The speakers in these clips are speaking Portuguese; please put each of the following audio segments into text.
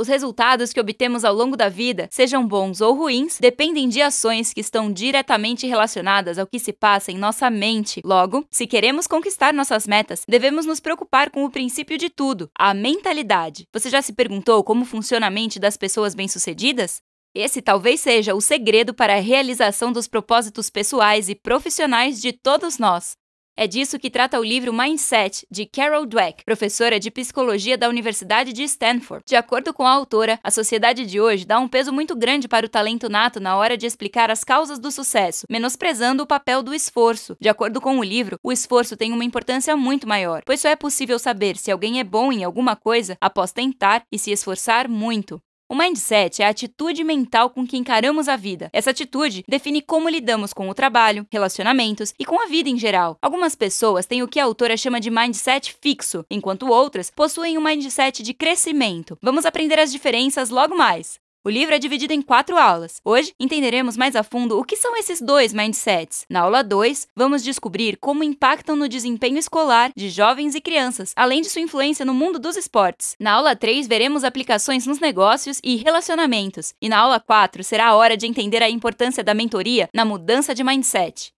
Os resultados que obtemos ao longo da vida, sejam bons ou ruins, dependem de ações que estão diretamente relacionadas ao que se passa em nossa mente. Logo, se queremos conquistar nossas metas, devemos nos preocupar com o princípio de tudo, a mentalidade. Você já se perguntou como funciona a mente das pessoas bem-sucedidas? Esse talvez seja o segredo para a realização dos propósitos pessoais e profissionais de todos nós. É disso que trata o livro Mindset, de Carol Dweck, professora de psicologia da Universidade de Stanford. De acordo com a autora, a sociedade de hoje dá um peso muito grande para o talento nato na hora de explicar as causas do sucesso, menosprezando o papel do esforço. De acordo com o livro, o esforço tem uma importância muito maior, pois só é possível saber se alguém é bom em alguma coisa após tentar e se esforçar muito. O mindset é a atitude mental com que encaramos a vida. Essa atitude define como lidamos com o trabalho, relacionamentos e com a vida em geral. Algumas pessoas têm o que a autora chama de mindset fixo, enquanto outras possuem um mindset de crescimento. Vamos aprender as diferenças logo mais. O livro é dividido em quatro aulas. Hoje, entenderemos mais a fundo o que são esses dois mindsets. Na aula 2, vamos descobrir como impactam no desempenho escolar de jovens e crianças, além de sua influência no mundo dos esportes. Na aula 3, veremos aplicações nos negócios e relacionamentos. E na aula 4, será a hora de entender a importância da mentoria na mudança de mindset.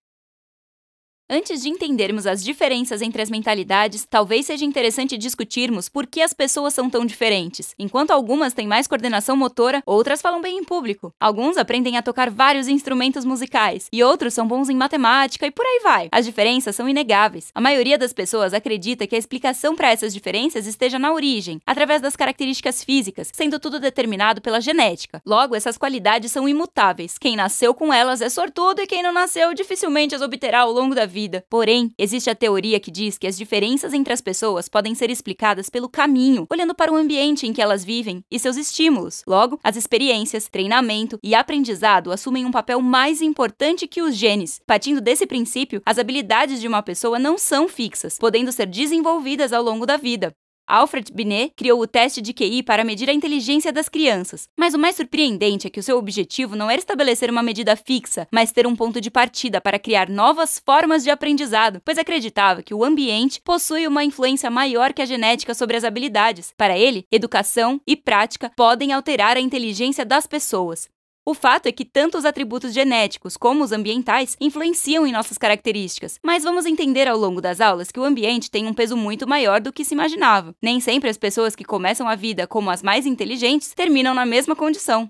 Antes de entendermos as diferenças entre as mentalidades, talvez seja interessante discutirmos por que as pessoas são tão diferentes. Enquanto algumas têm mais coordenação motora, outras falam bem em público. Alguns aprendem a tocar vários instrumentos musicais, e outros são bons em matemática e por aí vai. As diferenças são inegáveis. A maioria das pessoas acredita que a explicação para essas diferenças esteja na origem, através das características físicas, sendo tudo determinado pela genética. Logo, essas qualidades são imutáveis. Quem nasceu com elas é sortudo e quem não nasceu dificilmente as obterá ao longo da vida vida. Porém, existe a teoria que diz que as diferenças entre as pessoas podem ser explicadas pelo caminho, olhando para o ambiente em que elas vivem e seus estímulos. Logo, as experiências, treinamento e aprendizado assumem um papel mais importante que os genes. Partindo desse princípio, as habilidades de uma pessoa não são fixas, podendo ser desenvolvidas ao longo da vida. Alfred Binet criou o teste de QI para medir a inteligência das crianças, mas o mais surpreendente é que o seu objetivo não era estabelecer uma medida fixa, mas ter um ponto de partida para criar novas formas de aprendizado, pois acreditava que o ambiente possui uma influência maior que a genética sobre as habilidades. Para ele, educação e prática podem alterar a inteligência das pessoas. O fato é que tanto os atributos genéticos como os ambientais influenciam em nossas características, mas vamos entender ao longo das aulas que o ambiente tem um peso muito maior do que se imaginava. Nem sempre as pessoas que começam a vida como as mais inteligentes terminam na mesma condição.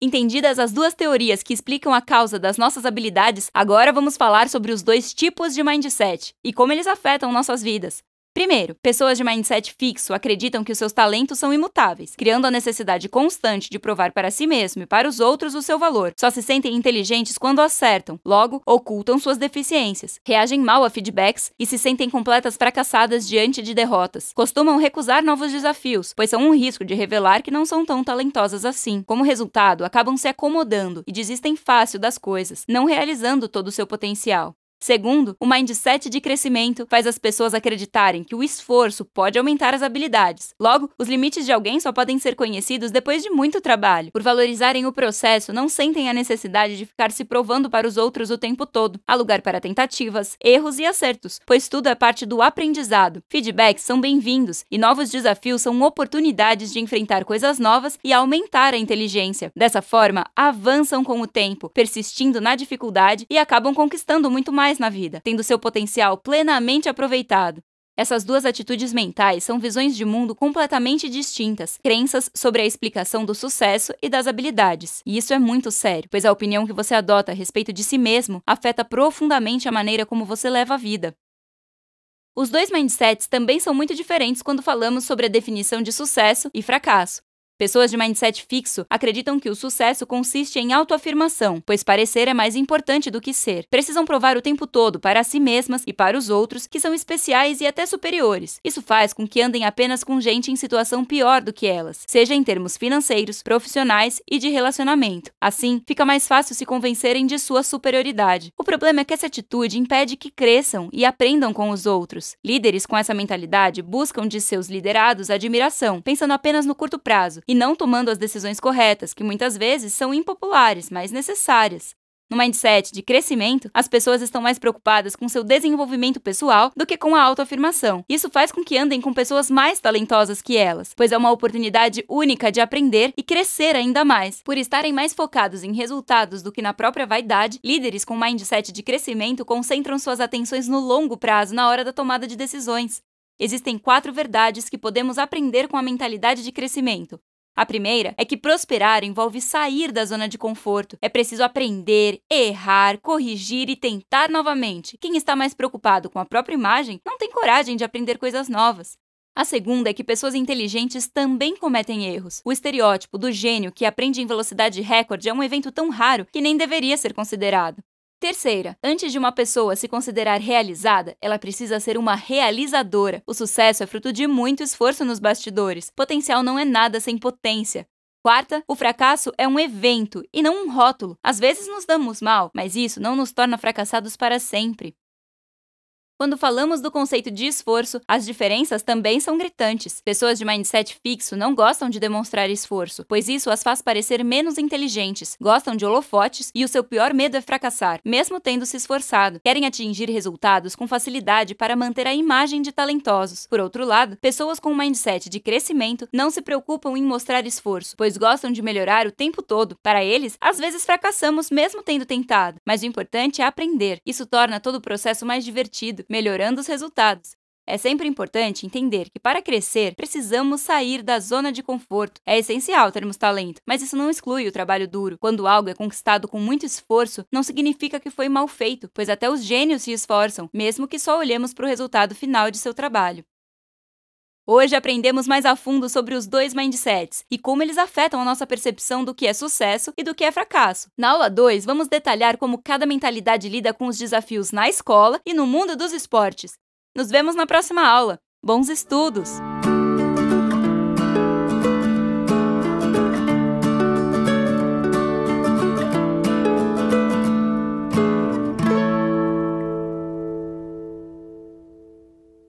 Entendidas as duas teorias que explicam a causa das nossas habilidades, agora vamos falar sobre os dois tipos de mindset e como eles afetam nossas vidas. Primeiro, pessoas de mindset fixo acreditam que os seus talentos são imutáveis, criando a necessidade constante de provar para si mesmo e para os outros o seu valor. Só se sentem inteligentes quando acertam, logo, ocultam suas deficiências, reagem mal a feedbacks e se sentem completas fracassadas diante de derrotas. Costumam recusar novos desafios, pois são um risco de revelar que não são tão talentosas assim. Como resultado, acabam se acomodando e desistem fácil das coisas, não realizando todo o seu potencial. Segundo, o mindset de crescimento faz as pessoas acreditarem que o esforço pode aumentar as habilidades. Logo, os limites de alguém só podem ser conhecidos depois de muito trabalho. Por valorizarem o processo, não sentem a necessidade de ficar se provando para os outros o tempo todo. Há lugar para tentativas, erros e acertos, pois tudo é parte do aprendizado. Feedbacks são bem-vindos e novos desafios são oportunidades de enfrentar coisas novas e aumentar a inteligência. Dessa forma, avançam com o tempo, persistindo na dificuldade e acabam conquistando muito mais mais na vida, tendo seu potencial plenamente aproveitado. Essas duas atitudes mentais são visões de mundo completamente distintas, crenças sobre a explicação do sucesso e das habilidades. E isso é muito sério, pois a opinião que você adota a respeito de si mesmo afeta profundamente a maneira como você leva a vida. Os dois mindsets também são muito diferentes quando falamos sobre a definição de sucesso e fracasso. Pessoas de mindset fixo acreditam que o sucesso consiste em autoafirmação, pois parecer é mais importante do que ser. Precisam provar o tempo todo para si mesmas e para os outros que são especiais e até superiores. Isso faz com que andem apenas com gente em situação pior do que elas, seja em termos financeiros, profissionais e de relacionamento. Assim, fica mais fácil se convencerem de sua superioridade. O problema é que essa atitude impede que cresçam e aprendam com os outros. Líderes com essa mentalidade buscam de seus liderados admiração, pensando apenas no curto prazo e não tomando as decisões corretas, que muitas vezes são impopulares, mas necessárias. No mindset de crescimento, as pessoas estão mais preocupadas com seu desenvolvimento pessoal do que com a autoafirmação. Isso faz com que andem com pessoas mais talentosas que elas, pois é uma oportunidade única de aprender e crescer ainda mais. Por estarem mais focados em resultados do que na própria vaidade, líderes com mindset de crescimento concentram suas atenções no longo prazo na hora da tomada de decisões. Existem quatro verdades que podemos aprender com a mentalidade de crescimento. A primeira é que prosperar envolve sair da zona de conforto. É preciso aprender, errar, corrigir e tentar novamente. Quem está mais preocupado com a própria imagem não tem coragem de aprender coisas novas. A segunda é que pessoas inteligentes também cometem erros. O estereótipo do gênio que aprende em velocidade recorde é um evento tão raro que nem deveria ser considerado. Terceira, antes de uma pessoa se considerar realizada, ela precisa ser uma realizadora. O sucesso é fruto de muito esforço nos bastidores. Potencial não é nada sem potência. Quarta, o fracasso é um evento e não um rótulo. Às vezes nos damos mal, mas isso não nos torna fracassados para sempre. Quando falamos do conceito de esforço, as diferenças também são gritantes. Pessoas de mindset fixo não gostam de demonstrar esforço, pois isso as faz parecer menos inteligentes, gostam de holofotes e o seu pior medo é fracassar, mesmo tendo se esforçado. Querem atingir resultados com facilidade para manter a imagem de talentosos. Por outro lado, pessoas com um mindset de crescimento não se preocupam em mostrar esforço, pois gostam de melhorar o tempo todo. Para eles, às vezes fracassamos mesmo tendo tentado, mas o importante é aprender. Isso torna todo o processo mais divertido, melhorando os resultados. É sempre importante entender que para crescer precisamos sair da zona de conforto. É essencial termos talento, mas isso não exclui o trabalho duro. Quando algo é conquistado com muito esforço, não significa que foi mal feito, pois até os gênios se esforçam, mesmo que só olhemos para o resultado final de seu trabalho. Hoje aprendemos mais a fundo sobre os dois mindsets e como eles afetam a nossa percepção do que é sucesso e do que é fracasso. Na aula 2, vamos detalhar como cada mentalidade lida com os desafios na escola e no mundo dos esportes. Nos vemos na próxima aula. Bons estudos!